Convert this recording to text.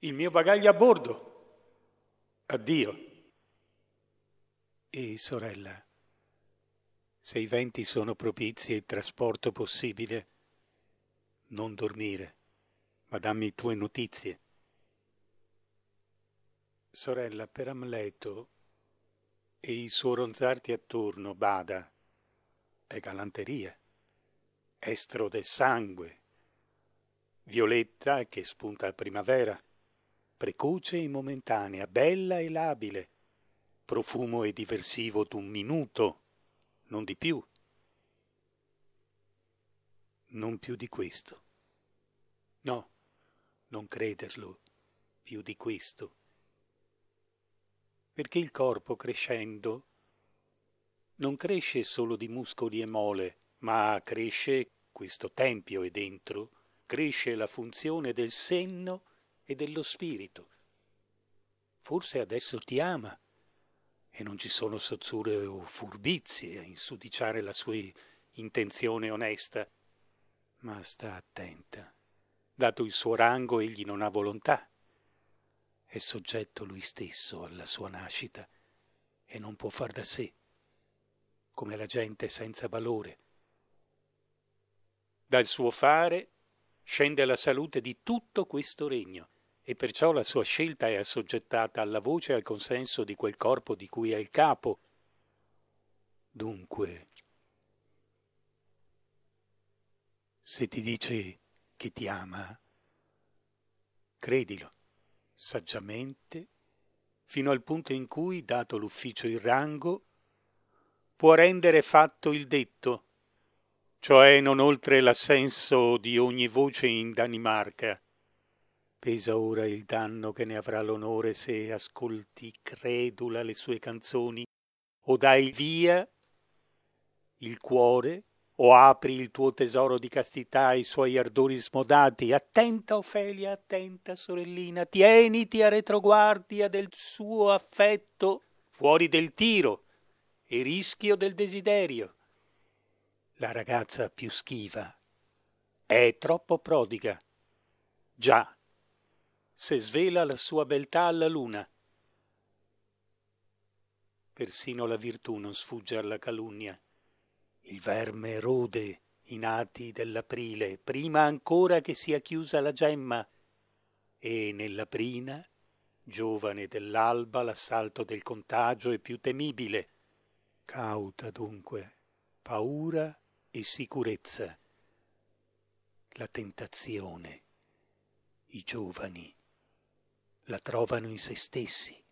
il mio bagaglio a bordo, addio. E sorella, se i venti sono propizi e il trasporto possibile, non dormire, ma dammi tue notizie. Sorella, per Amleto e il suo ronzarti attorno, bada, è galanteria, estro del sangue, violetta che spunta a primavera, precoce e momentanea, bella e labile, profumo e diversivo d'un minuto, non di più, non più di questo. No, non crederlo più di questo, perché il corpo crescendo non cresce solo di muscoli e mole, ma cresce, questo tempio è dentro, cresce la funzione del senno e dello spirito. Forse adesso ti ama e non ci sono sozzure o furbizie a insudiciare la sua intenzione onesta. Ma sta attenta. Dato il suo rango, egli non ha volontà. È soggetto lui stesso alla sua nascita e non può far da sé, come la gente senza valore. Dal suo fare scende la salute di tutto questo regno e perciò la sua scelta è assoggettata alla voce e al consenso di quel corpo di cui è il capo. Dunque, se ti dice che ti ama, credilo saggiamente fino al punto in cui, dato l'ufficio il rango, può rendere fatto il detto, cioè non oltre l'assenso di ogni voce in Danimarca pesa ora il danno che ne avrà l'onore se ascolti credula le sue canzoni, o dai via il cuore, o apri il tuo tesoro di castità ai suoi ardori smodati. Attenta, Ofelia, attenta, sorellina, tieniti a retroguardia del suo affetto fuori del tiro e rischio del desiderio. La ragazza più schiva è troppo prodiga. Già, se svela la sua beltà alla luna. Persino la virtù non sfugge alla calunnia. Il verme rode i nati dell'aprile, prima ancora che sia chiusa la gemma, e nella prina, giovane dell'alba, l'assalto del contagio è più temibile. Cauta dunque, paura e sicurezza. La tentazione, i giovani la trovano in se stessi.